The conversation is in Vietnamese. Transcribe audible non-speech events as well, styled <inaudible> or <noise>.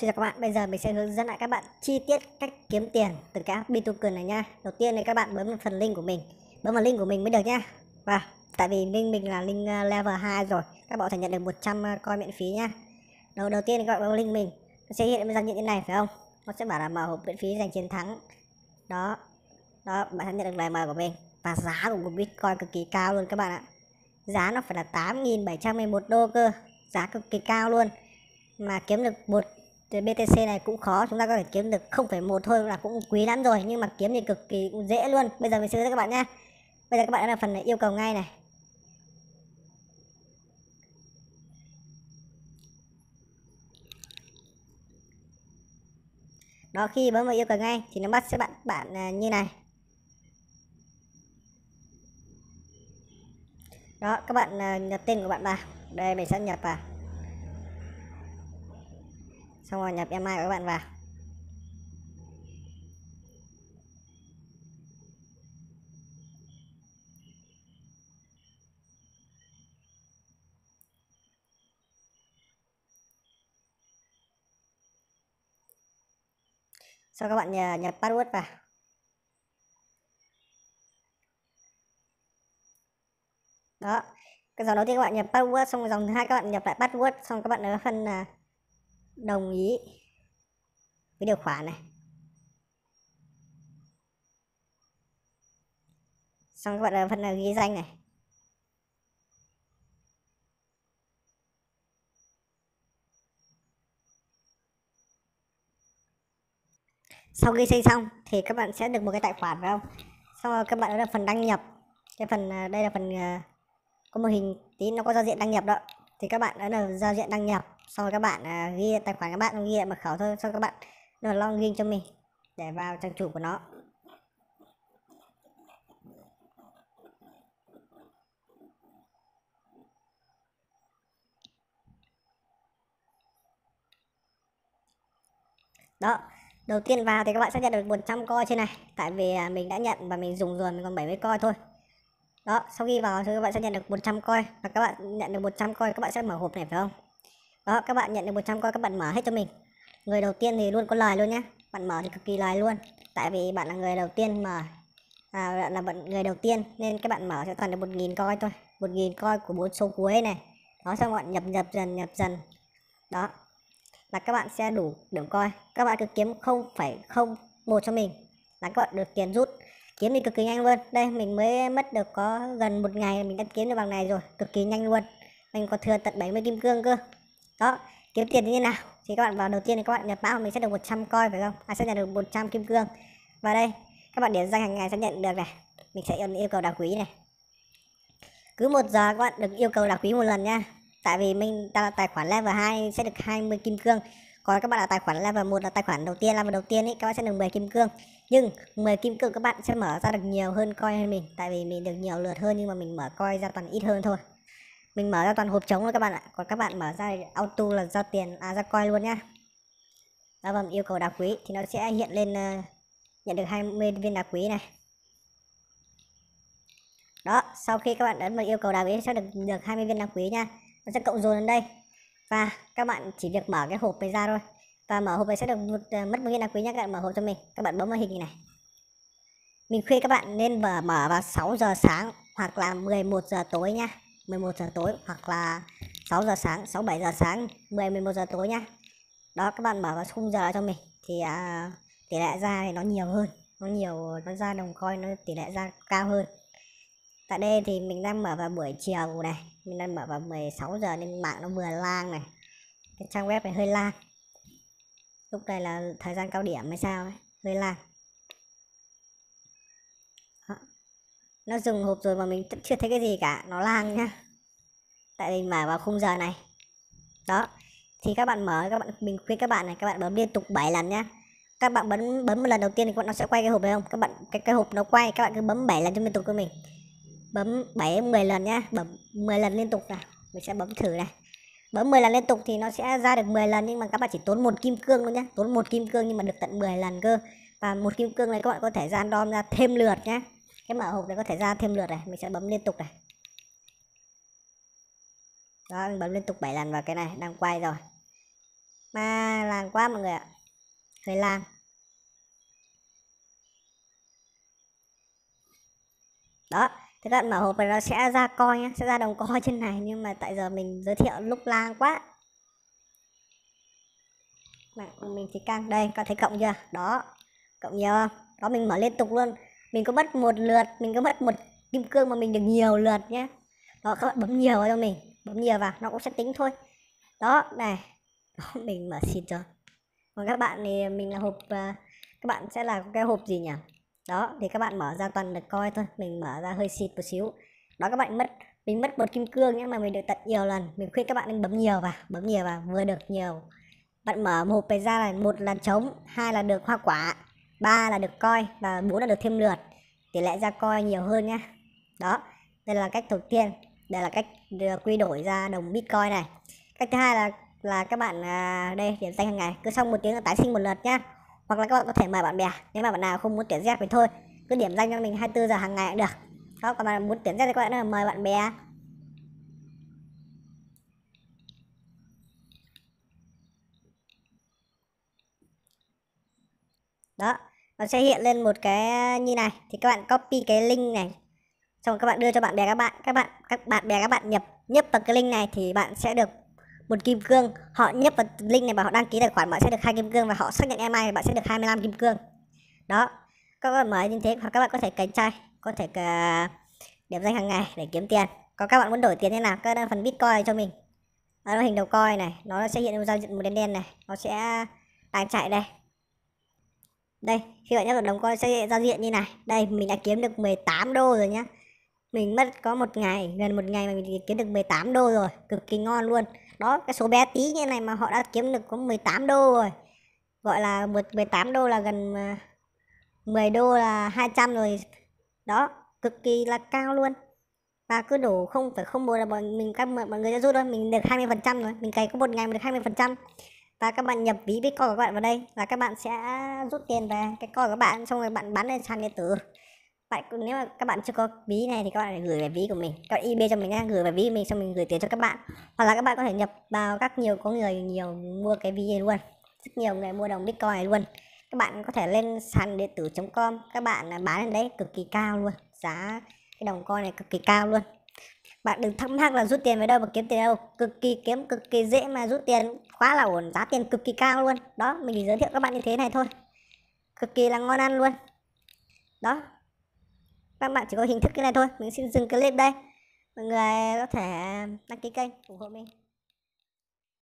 xin chào các bạn bây giờ mình sẽ hướng dẫn lại các bạn chi tiết cách kiếm tiền từ cái app Bitoken này nha đầu tiên này các bạn bấm vào phần link của mình bấm vào link của mình mới được nha và tại vì link mình là link uh, level 2 rồi các bạn có thể nhận được 100 uh, coin miễn phí nhá đầu đầu tiên thì các bạn bấm vào link mình nó sẽ hiện ra nhận như này phải không nó sẽ bảo là mở hộp miễn phí giành chiến thắng đó đó bạn sẽ nhận được lời mời của mình và giá của một bitcoin cực kỳ cao luôn các bạn ạ giá nó phải là 8.711 đô cơ giá cực kỳ cao luôn mà kiếm được một thì BTC này cũng khó chúng ta có thể kiếm được 0,1 thôi là cũng quý lắm rồi nhưng mà kiếm thì cực kỳ dễ luôn bây giờ mình sẽ cho các bạn nhé bây giờ các bạn đã là phần yêu cầu ngay này đó khi bấm vào yêu cầu ngay thì nó bắt sẽ bạn bạn à, như này đó các bạn à, nhập tên của bạn vào đây mình sẽ nhập vào xong rồi nhập email của các bạn vào sau các bạn nhập password vào đó cái dòng đầu tiên các bạn nhập password xong dòng thứ hai các bạn nhập lại password xong các bạn ở phần là đồng ý với điều khoản này xong các bạn là phần là ghi danh này sau khi xây xong thì các bạn sẽ được một cái tài khoản phải không sau rồi các bạn ở là phần đăng nhập cái phần à, đây là phần à, có một hình tí nó có giao diện đăng nhập đó thì các bạn đó là giao diện đăng nhập xong rồi các bạn à, ghi tài khoản các bạn ghi lại mật khẩu thôi xong các bạn nó login cho mình để vào trang chủ của nó đó đầu tiên vào thì các bạn sẽ nhận được 100 coi trên này tại vì à, mình đã nhận và mình dùng rồi mình còn 70 coi thôi đó sau khi vào thì các bạn sẽ nhận được 100 coi và các bạn nhận được 100 coi các bạn sẽ mở hộp này phải không đó các bạn nhận được 100 coi các bạn mở hết cho mình người đầu tiên thì luôn có lời luôn nhé bạn mở thì cực kỳ lời luôn tại vì bạn là người đầu tiên mở à, bạn là bạn người đầu tiên nên các bạn mở sẽ toàn được một nghìn coi thôi một nghìn coi của bốn số cuối này đó xong bạn nhập nhập dần nhập dần đó là các bạn sẽ đủ điểm coi các bạn cứ kiếm 0,01 cho mình là các bạn được tiền rút kiếm thì cực kỳ nhanh luôn đây mình mới mất được có gần một ngày mình đã kiếm được bằng này rồi cực kỳ nhanh luôn mình có thừa tận 70 kim cương cơ đó kiếm tiền như thế nào thì các bạn vào đầu tiên thì các bạn nhập mã mình sẽ được 100 coin phải không à sẽ nhận được 100 kim cương và đây các bạn điểm danh hàng ngày sẽ nhận được này mình sẽ yêu cầu đá quý này cứ một giờ các bạn được yêu cầu đá quý một lần nha tại vì mình ta là tài khoản level 2 sẽ được 20 kim cương còn các bạn là tài khoản level 1 là tài khoản đầu tiên level đầu tiên ấy các bạn sẽ được 10 kim cương nhưng 10 kim cương các bạn sẽ mở ra được nhiều hơn coi hơn mình tại vì mình được nhiều lượt hơn nhưng mà mình mở coi ra toàn ít hơn thôi mình mở ra toàn hộp trống rồi các bạn ạ còn các bạn mở ra auto là ra tiền à ra coi luôn nhá ấn vào yêu cầu đá quý thì nó sẽ hiện lên uh, nhận được 20 viên đá quý này đó sau khi các bạn ấn vào yêu cầu đá quý sẽ được được 20 viên đá quý nha nó sẽ cộng dồn lên đây và các bạn chỉ việc mở cái hộp này ra thôi và mở hộp này sẽ được một, uh, mất một viên đá quý nha các bạn mở hộp cho mình các bạn bấm vào hình này, này. mình khuyên các bạn nên mở, mở vào 6 giờ sáng hoặc là 11 giờ tối nha 11 giờ tối hoặc là 6 giờ sáng 6 7 giờ sáng 10 11 giờ tối nhá đó các bạn bỏ vào khung giờ cho mình thì à, tỷ lệ ra thì nó nhiều hơn nó nhiều nó ra đồng coin nó tỷ lệ ra cao hơn tại đây thì mình đang mở vào buổi chiều này mình đang mở vào 16 giờ nên mạng nó vừa lang này cái trang web này hơi lang lúc này là thời gian cao điểm hay sao ấy hơi lang nó dừng hộp rồi mà mình vẫn chưa thấy cái gì cả nó lang nhá tại mình mở vào khung giờ này đó thì các bạn mở các bạn mình khuyên các bạn này các bạn bấm liên tục 7 lần nhá các bạn bấm bấm một lần đầu tiên thì các bạn nó sẽ quay cái hộp này không các bạn cái cái hộp nó quay các bạn cứ bấm 7 lần cho liên tục của mình bấm 7 10 lần nhá bấm 10 lần liên tục này mình sẽ bấm thử này bấm 10 lần liên tục thì nó sẽ ra được 10 lần nhưng mà các bạn chỉ tốn một kim cương thôi nhá tốn một kim cương nhưng mà được tận 10 lần cơ và một kim cương này các bạn có thể gian random ra thêm lượt nhá cái mở hộp này có thể ra thêm lượt này mình sẽ bấm liên tục này đó mình bấm liên tục 7 lần vào cái này đang quay rồi ma làng quá mọi người ạ hơi lan đó thế các bạn mở hộp này nó sẽ ra coi nhé sẽ ra đồng coi trên này nhưng mà tại giờ mình giới thiệu lúc lang quá mà mình thì căng đây có thấy cộng chưa đó cộng nhiều không đó mình mở liên tục luôn mình có mất một lượt mình có mất một kim cương mà mình được nhiều lượt nhé đó các bạn bấm nhiều vào cho mình bấm nhiều vào nó cũng sẽ tính thôi đó này <laughs> đó, mình mở xịt cho. còn các bạn thì mình là hộp à, các bạn sẽ là cái hộp gì nhỉ đó thì các bạn mở ra toàn được coi thôi mình mở ra hơi xịt một xíu đó các bạn mất mình mất một kim cương nhé mà mình được tận nhiều lần mình khuyên các bạn nên bấm nhiều vào bấm nhiều vào vừa được nhiều bạn mở một hộp này ra là một là trống hai là được hoa quả ba là được coi và bốn là được thêm lượt tỷ lệ ra coi nhiều hơn nhé đó đây là cách đầu tiên đây là cách ờ, quy đổi ra đồng bitcoin này cách thứ hai là là các bạn à, đây điểm danh hàng ngày cứ xong một tiếng là tái sinh một lượt nhá hoặc là các bạn có thể mời bạn bè nếu mà bạn nào không muốn tuyển Z thì thôi cứ điểm danh cho mình 24 giờ hàng ngày cũng được đó còn bạn muốn tuyển Z thì các bạn là mời bạn bè đó nó sẽ hiện lên một cái à, như này thì các bạn copy cái link này xong rồi các bạn đưa cho bạn bè các bạn các bạn các bạn bè các bạn nhập nhấp vào cái link này thì bạn sẽ được một kim cương họ nhấp vào link này và họ đăng ký tài khoản bạn sẽ được hai kim cương và họ xác nhận email thì bạn sẽ được 25 kim cương đó các bạn mở như thế hoặc các bạn có thể cánh chai có thể cả à, điểm danh hàng ngày để kiếm tiền còn các bạn muốn đổi tiền thế nào các bạn phần bitcoin cho mình đó là hình đầu coin này nó sẽ hiện giao diện màu đen đen này nó sẽ đang à, chạy đây đây, khi bạn nhấp vào đồng coi sẽ giao diện như này. Đây, mình đã kiếm được 18 đô rồi nhá. Mình mất có một ngày, gần một ngày mà mình kiếm được 18 đô rồi, cực kỳ ngon luôn. Đó, cái số bé tí như này mà họ đã kiếm được có 18 đô rồi. Gọi là 18 đô là gần 10 à, đô là 200 rồi. Đó, cực kỳ là cao luôn và cứ đổ không phải không một là bọn mình các mọi người sẽ rút thôi mình được 20 phần trăm rồi mình cày có một ngày mình được 20 phần trăm và các bạn nhập ví bitcoin của các bạn vào đây và các bạn sẽ rút tiền về cái coin của bạn xong rồi bạn bán lên sàn điện tử bạn nếu mà các bạn chưa có ví này thì các bạn phải gửi về ví của mình các ib cho mình nha gửi về ví mình xong mình gửi tiền cho các bạn hoặc là các bạn có thể nhập vào các nhiều có người nhiều mua cái ví này luôn rất nhiều người mua đồng bitcoin này luôn các bạn có thể lên sàn điện tử com các bạn bán lên đấy cực kỳ cao luôn giá cái đồng coin này cực kỳ cao luôn bạn đừng thắc mắc là rút tiền về đâu mà kiếm tiền đâu cực kỳ kiếm cực kỳ dễ mà rút tiền khá là ổn giá tiền cực kỳ cao luôn đó mình chỉ giới thiệu các bạn như thế này thôi cực kỳ là ngon ăn luôn đó các bạn chỉ có hình thức cái này thôi mình xin dừng clip đây mọi người có thể đăng ký kênh ủng hộ mình